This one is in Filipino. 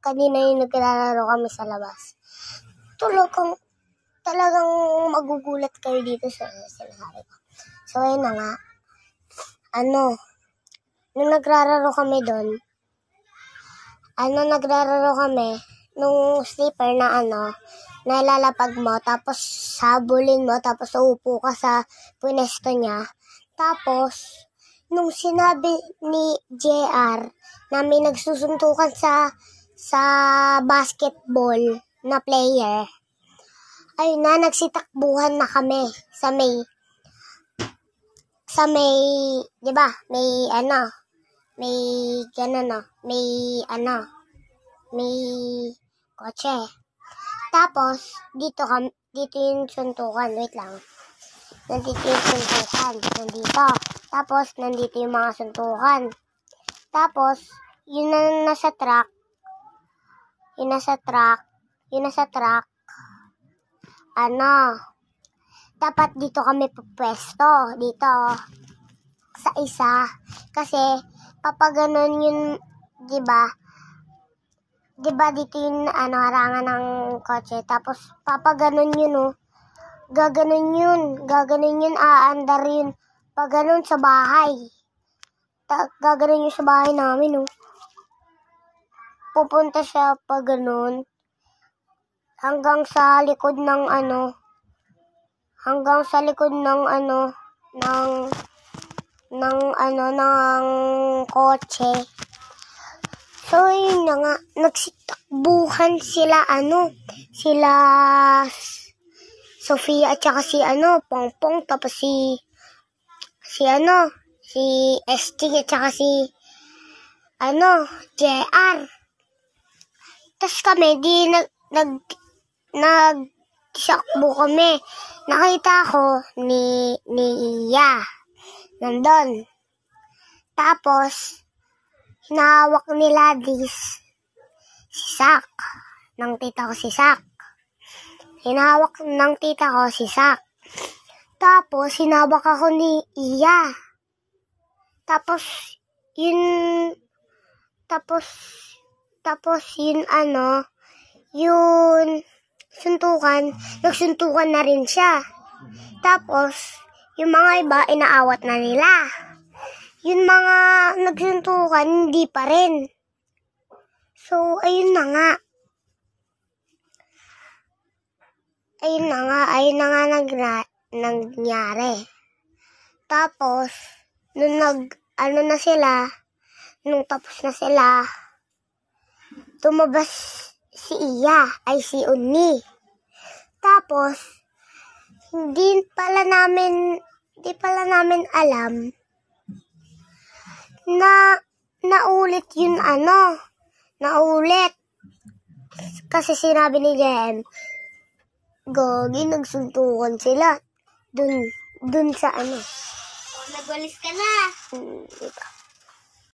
kanina yung naglalaro kami sa labas. Talagang, talagang magugulat kayo dito sa sinasabi ko. So, ayun na nga. Ano, nung nagraro kami doon, ano, nagraro kami, nung slipper na ano, na mo, tapos sabulin mo, tapos uupo ka sa punesto niya. Tapos, nung sinabi ni JR na may nagsusuntukan sa sa basketball na player. Ayun na, nagsitakbuhan na kami sa may sa may, 'di ba? May ano, may ganun no, may ano, may kotse. Tapos dito kami dito yung suntukan. Wait lang. Nandito yung suntukan. Nandito. Tapos, nandito yung mga suntukan. Tapos, yun na nasa truck. Yung nasa truck. Yung nasa truck. Ano? Dapat dito kami pupwesto. Dito. Sa isa. Kasi, papaganon yun, di ba? Di ba dito yung ano, harangan ng kotse. Tapos, papaganon yun, oh. Gaganon yun. Gaganon yun, aandar yun. Paganon sa bahay. Ta- gaganon yun sa bahay namin, oh pupunta siya pa ganun hanggang sa likod ng ano hanggang sa likod ng ano ng ng ano ng kotse so yun na nga nagsitakbuhan sila ano sila Sofia at saka si ano Pongpong tapos si si ano si ST at saka si ano JR tapos kami, di nag, nag, nag, sakbo kami. Nakita ko ni, ni Iya. Nandun. Tapos, hinawak ni Ladis si Sak. Nang tita ko si Sak. Hinawak ng tita ko si Sak. Tapos, hinawak ako ni Iya. Tapos, yun, tapos, tapos yun ano, yun suntukan, nagsuntukan na rin siya. Tapos, yung mga iba, inaawat na nila. Yung mga nagsuntukan, hindi pa rin. So, ayun na nga. Ayun na nga, ayun na nga nagra- nangyari. Tapos, nung nag, ano na sila, nung tapos na sila, Tumabas si Iya ay si Unni. Tapos, hindi pala namin, hindi pala namin alam na naulit yun ano, naulit. Kasi sinabi ni JM, Gogi, nagsuntukan sila. Dun, dun sa ano. Nagwalis ka na. Hmm, diba?